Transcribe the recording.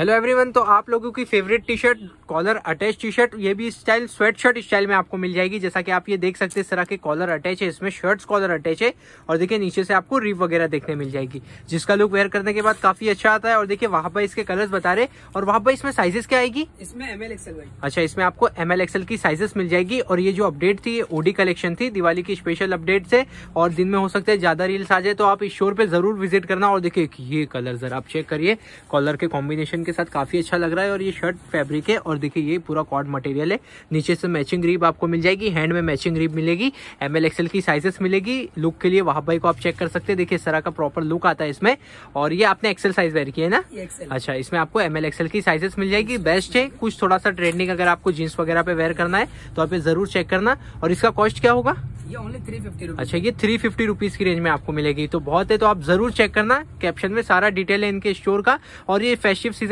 hello everyone तो आप लोगों की favourite T shirt collar attach T shirt ये भी स्टाइल स्वेट शर्ट स्टाइल में आपको मिल जाएगी जैसा कि आप ये देख सकते हैं इस तरह के कॉलर अटैच है इसमें शर्ट्स कॉलर अटैच है और देखिए नीचे से आपको रिप वगैरह देखने मिल जाएगी जिसका लुक वेयर करने के बाद काफी अच्छा आता है और देखिये वहां पर इसके कलर बता रहे और वहां पर इसमें साइजेस क्या आएगी इसमें एम एल एक्सएल अच्छा इसमें आपको एम एल एक्सएल की साइजेस मिल जाएगी और ये जो अपडेट थी ओडी कलेक्शन थी दिवाली की स्पेशल अपडेट से और दिन में हो सकता है ज्यादा रील्स आ जाए तो आप इस शोर पर जरूर विजिट करना और देखिये ये कलर जरा आप चेक करिए कॉलर के कॉम्बिनेशन के साथ काफ़ी अच्छा लग रहा है और ये शर्ट फैब्रिक है और देखिए ये पूरा कॉर्ड मटेरियल है नीचे से मैचिंग ग्रीप आपको मिल जाएगी हैंड में मैचिंग ग्रीप मिलेगी एम एल एक्सएल की साइजेस मिलेगी लुक के लिए वहा भाई को आप चेक कर सकते हैं देखिए इस तरह का प्रॉपर लुक आता है इसमें और ये आपने एक्सेल साइज वेयर किया है ना अच्छा इसमें आपको एम एल एक्सएल की साइजेस मिल जाएगी बेस्ट है कुछ थोड़ा सा ट्रेंडिंग अगर आपको जीन्स वगैरह पे वेयर करना है तो आप ये जरूर चेक करना और इसका कॉस्ट क्या होगा अच्छा ये थ्री फिफ्टी रुपीज की रेंज में आपको मिलेगी तो बहुत है तो आप जरूर चेक करना कैप्शन में सारा डिटेल है इनके स्टोर का और ये फेस्टिव सीजन